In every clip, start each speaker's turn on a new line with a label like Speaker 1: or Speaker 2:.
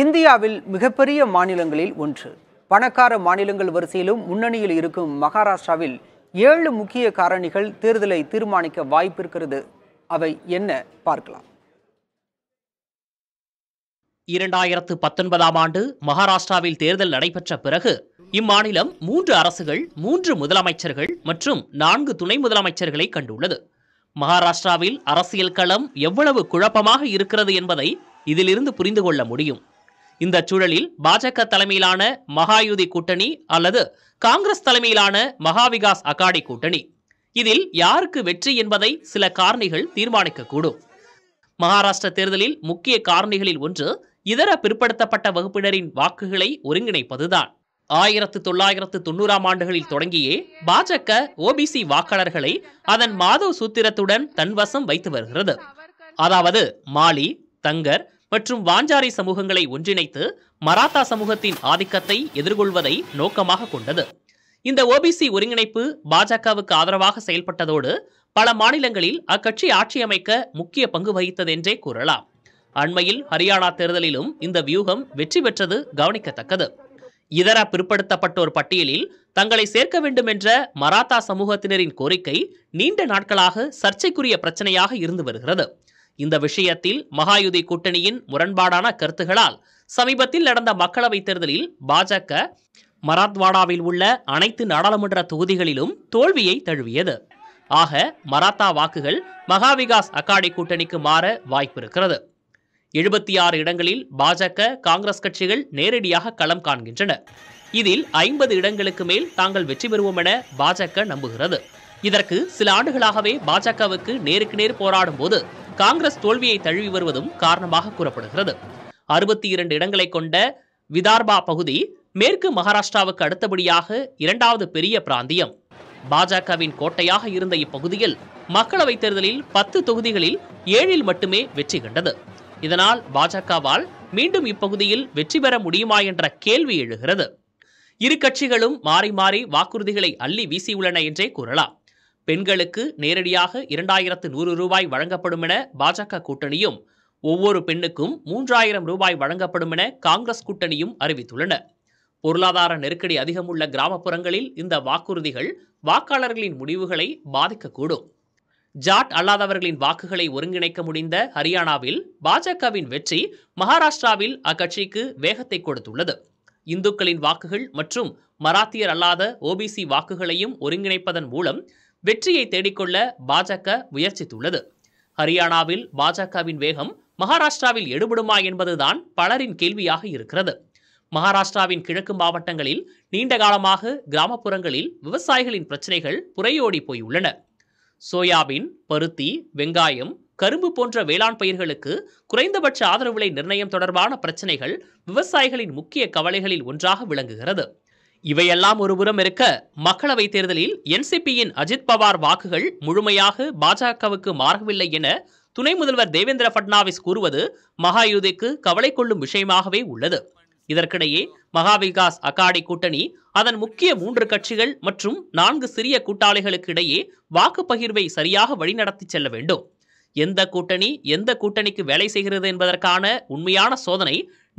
Speaker 1: இந்தியாவில் மிகப்பெரிய மாநிலங்களில் ஒன்று பணக்கார மாநிலங்கள் வரிசையிலும் முன்னணியில் இருக்கும் மகாராஷ்டிராவில் ஏழு முக்கிய காரணிகள் தேர்தலை தீர்மானிக்க வாய்ப்பிருக்கிறது அவை என்ன பார்க்கலாம் இரண்டாயிரத்து பத்தொன்பதாம் ஆண்டு மகாராஷ்டிராவில் தேர்தல் நடைபெற்ற பிறகு இம்மாநிலம் மூன்று அரசுகள் மூன்று முதலமைச்சர்கள் மற்றும் நான்கு துணை முதலமைச்சர்களை கண்டுள்ளது மகாராஷ்டிராவில் அரசியல் களம் எவ்வளவு குழப்பமாக இருக்கிறது என்பதை இதிலிருந்து புரிந்து கொள்ள முடியும் இந்த சூழலில் பாஜக தலைமையிலான மகாயுதி கூட்டணி அல்லது காங்கிரஸ் தலைமையிலான மகாவிகாஸ் அகாடி கூட்டணி இதில் யாருக்கு வெற்றி என்பதை சில காரணிகள் தீர்மானிக்கக்கூடும் மகாராஷ்டிர தேர்தலில் முக்கிய காரணிகளில் ஒன்று இதர பிற்படுத்தப்பட்ட வகுப்பினரின் வாக்குகளை ஒருங்கிணைப்பதுதான் ஆயிரத்து தொள்ளாயிரத்து தொண்ணூறாம் ஆண்டுகளில் தொடங்கியே பாஜக ஓபிசி வாக்காளர்களை அதன் மாதவ் சூத்திரத்துடன் தன்வசம் வைத்து வருகிறது அதாவது மாலி தங்கர் மற்றும் வாஞ்சாரி சமூகங்களை ஒன்றிணைத்து மராத்தா சமூகத்தின் ஆதிக்கத்தை எதிர்கொள்வதை நோக்கமாக கொண்டது இந்த ஓபிசி ஒருங்கிணைப்பு பாஜகவுக்கு ஆதரவாக செயல்பட்டதோடு பல மாநிலங்களில் அக்கட்சி ஆட்சி அமைக்க முக்கிய பங்கு வகித்தது என்றே கூறலாம் அண்மையில் ஹரியானா தேர்தலிலும் இந்த வியூகம் வெற்றி பெற்றது கவனிக்கத்தக்கது இதர பிற்படுத்தப்பட்டோர் பட்டியலில் தங்களை சேர்க்க வேண்டும் என்ற மராத்தா சமூகத்தினரின் கோரிக்கை நீண்ட நாட்களாக சர்ச்சைக்குரிய பிரச்சனையாக இருந்து வருகிறது இந்த விஷயத்தில் மகாயுதி கூட்டணியின் முரண்பாடான கருத்துகளால் சமீபத்தில் நடந்த மக்களவைத் தேர்தலில் பாஜக மராத்வாடாவில் உள்ள அனைத்து நாடாளுமன்ற தொகுதிகளிலும் தோல்வியை தழுவியது ஆக மராத்தா வாக்குகள் மகாவிகாஸ் அகாடி கூட்டணிக்கு மாற வாய்ப்பிருக்கிறது எழுபத்தி ஆறு இடங்களில் பாஜக காங்கிரஸ் கட்சிகள் நேரடியாக களம் காண்கின்றன இதில் ஐம்பது இடங்களுக்கு மேல் தாங்கள் வெற்றி பெறுவோம் என பாஜக நம்புகிறது இதற்கு சில ஆண்டுகளாகவே பாஜகவுக்கு நேருக்கு நேர் போராடும் போது காங்கிரஸ் தோல்வியை தழுவி வருவதும் காரணமாக கூறப்படுகிறது அறுபத்தி இரண்டு இடங்களை கொண்ட விதார்பா பகுதி மேற்கு மகாராஷ்டிராவுக்கு அடுத்தபடியாக இரண்டாவது பெரிய பிராந்தியம் பாஜகவின் கோட்டையாக இருந்த இப்பகுதியில் மக்களவைத் தேர்தலில் பத்து தொகுதிகளில் ஏழில் மட்டுமே வெற்றி கண்டது இதனால் பாஜகவால் மீண்டும் இப்பகுதியில் வெற்றி பெற முடியுமா என்ற கேள்வி எழுகிறது இரு கட்சிகளும் மாறி மாறி வாக்குறுதிகளை அள்ளி வீசியுள்ளன என்றே கூறலாம் பெண்களுக்கு நேரடியாக இரண்டாயிரத்து நூறு ரூபாய் வழங்கப்படும் என பாஜக கூட்டணியும் ஒவ்வொரு பெண்ணுக்கும் மூன்றாயிரம் ரூபாய் வழங்கப்படும் என காங்கிரஸ் கூட்டணியும் அறிவித்துள்ளன பொருளாதார நெருக்கடி அதிகமுள்ள கிராமப்புறங்களில் இந்த வாக்குறுதிகள் வாக்காளர்களின் முடிவுகளை பாதிக்கக்கூடும் ஜாட் அல்லாதவர்களின் வாக்குகளை ஒருங்கிணைக்க முடிந்த ஹரியானாவில் பாஜகவின் வெற்றி மகாராஷ்டிராவில் அக்கட்சிக்கு வேகத்தை கொடுத்துள்ளது இந்துக்களின் வாக்குகள் மற்றும் மராத்தியர் அல்லாத ஓபிசி வாக்குகளையும் ஒருங்கிணைப்பதன் மூலம் வெற்றியை தேடிக்கொள்ள பாஜக முயற்சித்துள்ளது ஹரியானாவில் பாஜகவின் வேகம் மகாராஷ்டிராவில் எடுபடுமா என்பதுதான் பலரின் கேள்வியாக இருக்கிறது மகாராஷ்டிராவின் கிழக்கு மாவட்டங்களில் நீண்ட காலமாக கிராமப்புறங்களில் விவசாயிகளின் பிரச்சனைகள் புறையோடி போயுள்ளன சோயாபீன் பருத்தி வெங்காயம் கரும்பு போன்ற வேளாண் பயிர்களுக்கு குறைந்தபட்ச ஆதரவு விலை நிர்ணயம் தொடர்பான பிரச்சனைகள் விவசாயிகளின் முக்கிய கவலைகளில் ஒன்றாக விளங்குகிறது இவையெல்லாம் ஒருபுறம் இருக்க மக்களவைத் தேர்தலில் என்சிபியின் அஜித் பவார் வாக்குகள் முழுமையாக பாஜகவுக்கு மாறவில்லை என துணை முதல்வர் தேவேந்திர பட்னாவிஸ் கூறுவது மகாயுதிக்கு கவலை கொள்ளும் விஷயமாகவே உள்ளது இதற்கிடையே மகாவிகாஸ் அகாடி கூட்டணி அதன் முக்கிய மூன்று கட்சிகள் மற்றும் நான்கு சிறிய கூட்டாளிகளுக்கு இடையே வாக்கு பகிர்வை சரியாக வழிநடத்தி செல்ல வேண்டும் எந்த கூட்டணி எந்த கூட்டணிக்கு வேலை செய்கிறது என்பதற்கான உண்மையான சோதனை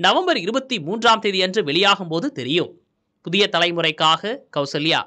Speaker 1: நவம்பர் இருபத்தி மூன்றாம் தேதி அன்று வெளியாகும் போது தெரியும் புதிய தலைமுறைக்காக கௌசல்யா